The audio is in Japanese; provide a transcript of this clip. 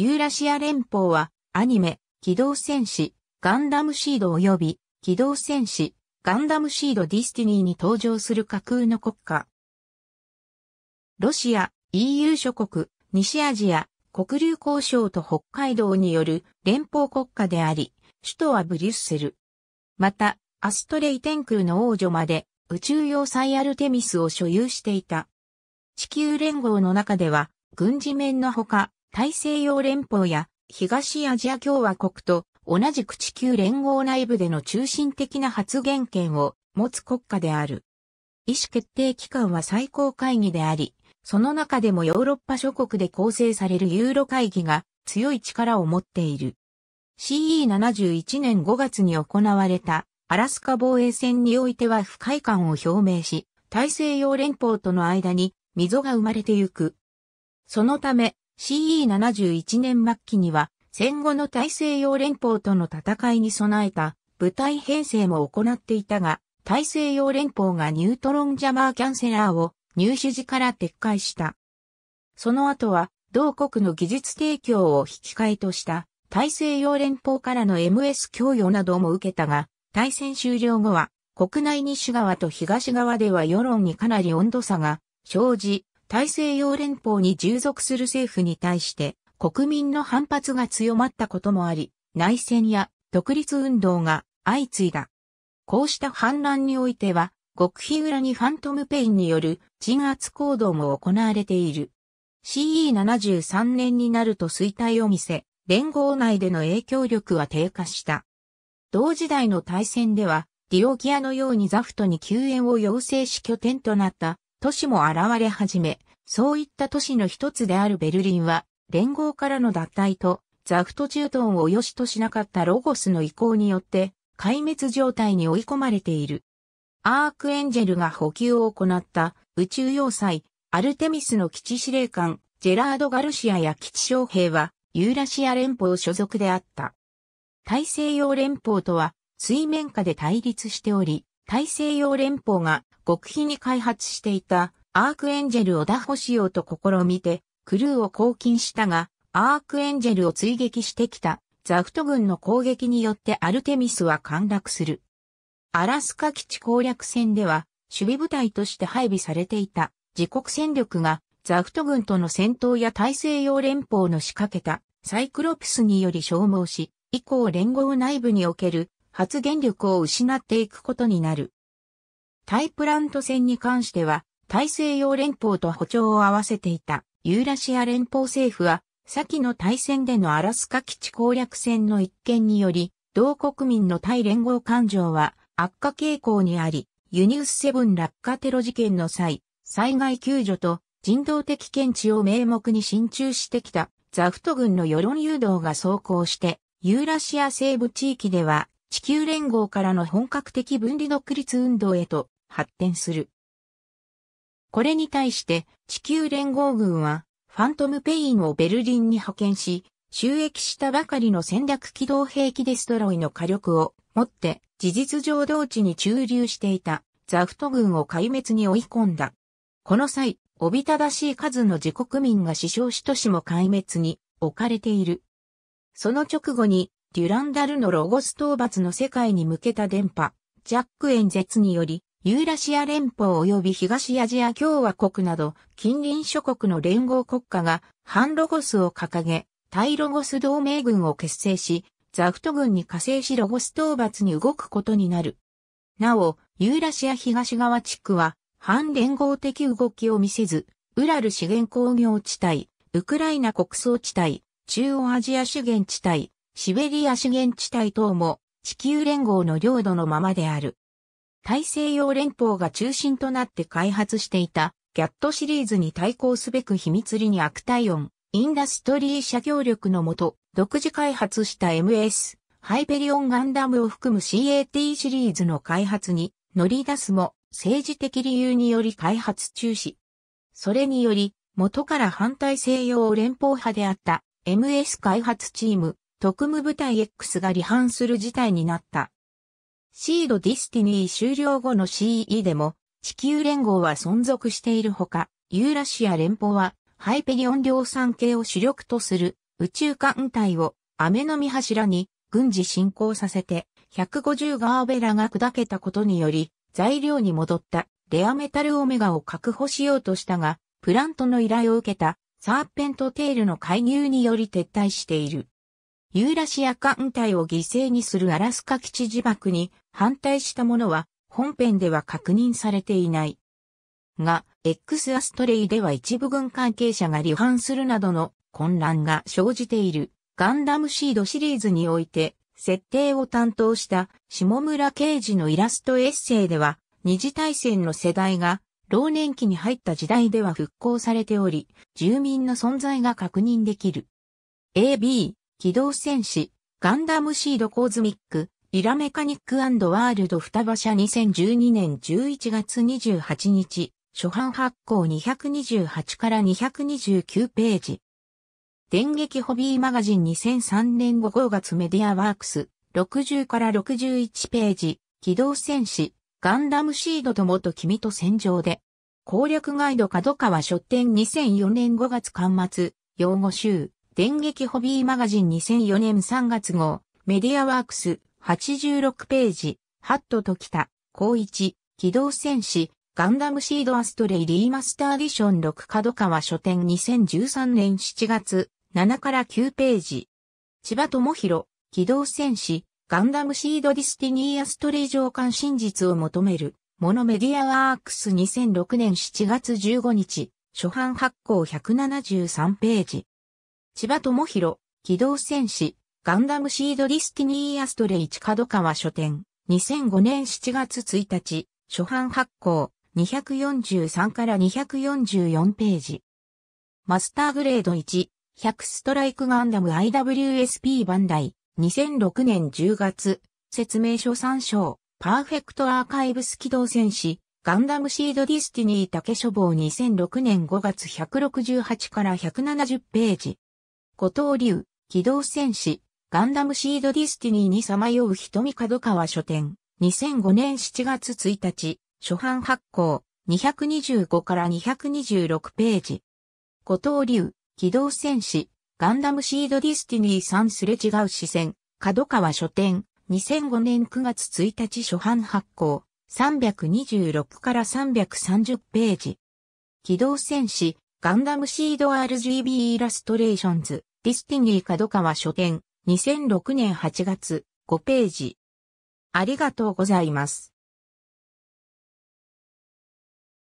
ユーラシア連邦は、アニメ、機動戦士、ガンダムシード及び、機動戦士、ガンダムシードディスティニーに登場する架空の国家。ロシア、EU 諸国、西アジア、国流交渉と北海道による連邦国家であり、首都はブリュッセル。また、アストレイ天空の王女まで宇宙要塞アルテミスを所有していた。地球連合の中では、軍事面のほか、大西洋連邦や東アジア共和国と同じく地球連合内部での中心的な発言権を持つ国家である。意思決定機関は最高会議であり、その中でもヨーロッパ諸国で構成されるユーロ会議が強い力を持っている。CE71 年5月に行われたアラスカ防衛戦においては不快感を表明し、大西洋連邦との間に溝が生まれてゆく。そのため、CE71 年末期には戦後の大西洋連邦との戦いに備えた部隊編成も行っていたが、大西洋連邦がニュートロンジャマーキャンセラーを入手時から撤回した。その後は、同国の技術提供を引き換えとした大西洋連邦からの MS 供与なども受けたが、対戦終了後は国内西側と東側では世論にかなり温度差が生じ、大西洋連邦に従属する政府に対して国民の反発が強まったこともあり、内戦や独立運動が相次いだ。こうした反乱においては、極秘裏にファントムペインによる鎮圧行動も行われている。CE73 年になると衰退を見せ、連合内での影響力は低下した。同時代の大戦では、ディオキアのようにザフトに救援を要請し拠点となった都市も現れ始め、そういった都市の一つであるベルリンは、連合からの脱退と、ザフト中東を良しとしなかったロゴスの意向によって、壊滅状態に追い込まれている。アークエンジェルが補給を行った宇宙要塞、アルテミスの基地司令官、ジェラード・ガルシアや基地将兵は、ユーラシア連邦所属であった。大西洋連邦とは、水面下で対立しており、大西洋連邦が極秘に開発していたアークエンジェルを打破しようと試みて、クルーを抗菌したが、アークエンジェルを追撃してきたザフト軍の攻撃によってアルテミスは陥落する。アラスカ基地攻略戦では、守備部隊として配備されていた自国戦力がザフト軍との戦闘や大西洋連邦の仕掛けたサイクロプスにより消耗し、以降連合内部における発言力を失っていくことになる。タイプラント船に関しては、大西洋連邦と歩調を合わせていたユーラシア連邦政府は、先の大戦でのアラスカ基地攻略戦の一件により、同国民の対連合感情は悪化傾向にあり、ユニウスセブン落下テロ事件の際、災害救助と人道的見地を名目に進駐してきたザフト軍の世論誘導が走行して、ユーラシア西部地域では地球連合からの本格的分離独立運動へと発展する。これに対して地球連合軍はファントムペインをベルリンに派遣し、収益したばかりの戦略機動兵器デストロイの火力を持って事実上同地に駐留していたザフト軍を壊滅に追い込んだ。この際、おびただしい数の自国民が死傷し都市も壊滅に置かれている。その直後に、デュランダルのロゴス討伐の世界に向けた電波、ジャック演説により、ユーラシア連邦及び東アジア共和国など近隣諸国の連合国家が反ロゴスを掲げ、対ロゴス同盟軍を結成し、ザフト軍に加勢しロゴス討伐に動くことになる。なお、ユーラシア東側地区は反連合的動きを見せず、ウラル資源工業地帯、ウクライナ国葬地帯、中央アジア資源地帯、シベリア資源地帯等も地球連合の領土のままである。大西洋連邦が中心となって開発していたギャットシリーズに対抗すべく秘密裏に悪体音、インダストリー社協力のもと、独自開発した MS、ハイペリオンガンダムを含む CAT シリーズの開発に乗り出すも、政治的理由により開発中止。それにより、元から反対西洋連邦派であった MS 開発チーム、特務部隊 X が離反する事態になった。シードディスティニー終了後の CE でも、地球連合は存続しているほか、ユーラシア連邦は、ハイペリオン量産系を主力とする宇宙艦隊を、アメノミ柱に軍事侵攻させて、150ガーベラが砕けたことにより、材料に戻ったレアメタルオメガを確保しようとしたが、プラントの依頼を受けたサーペントテールの介入により撤退している。ユーラシア艦隊を犠牲にするアラスカ基地自爆に反対したものは本編では確認されていない。が、X アストレイでは一部軍関係者が離反するなどの混乱が生じているガンダムシードシリーズにおいて設定を担当した下村刑事のイラストエッセイでは二次大戦の世代が老年期に入った時代では復興されており、住民の存在が確認できる。AB、機動戦士、ガンダムシードコーズミック、リラメカニックワールド双葉社2012年11月28日、初版発行228から229ページ。電撃ホビーマガジン2003年5月メディアワークス、60から61ページ、機動戦士、ガンダムシードともと君と戦場で。攻略ガイド角川書店2004年5月刊末、用語集、電撃ホビーマガジン2004年3月号、メディアワークス、86ページ、ハットときた、高一、機動戦士、ガンダムシードアストレイリーマスターディション6角川書店2013年7月、7から9ページ。千葉智弘、機動戦士、ガンダムシードディスティニーアストレイ上官真実を求める、モノメディアワークス2006年7月15日、初版発行173ページ。千葉智弘、機動戦士、ガンダムシードディスティニーアストレイチ角川書店、2005年7月1日、初版発行、243から244ページ。マスターグレード1、100ストライクガンダム IWSP バンダイ、2006年10月、説明書参照、パーフェクトアーカイブス機動戦士、ガンダムシードディスティニー竹書房2006年5月168から170ページ。後藤龍、機動戦士、ガンダムシードディスティニーにさまよう瞳角川書店、2005年7月1日、初版発行、225から226ページ。後藤龍、機動戦士、ガンダムシードディスティニー3すれ違う視線、角川書店、2005年9月1日初版発行、326から330ページ。機動戦士、ガンダムシード RGB イラストレーションズ、ディスティニー角川書店、2006年8月、5ページ。ありがとうございます。